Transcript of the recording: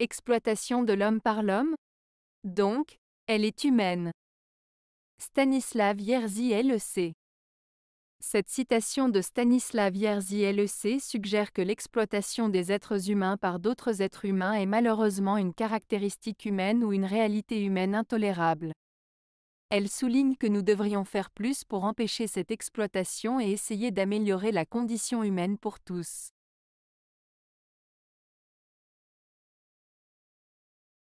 exploitation de l'homme par l'homme Donc, elle est humaine. Stanislav Yerzy LEC Cette citation de Stanislav Yerzy LEC suggère que l'exploitation des êtres humains par d'autres êtres humains est malheureusement une caractéristique humaine ou une réalité humaine intolérable. Elle souligne que nous devrions faire plus pour empêcher cette exploitation et essayer d'améliorer la condition humaine pour tous.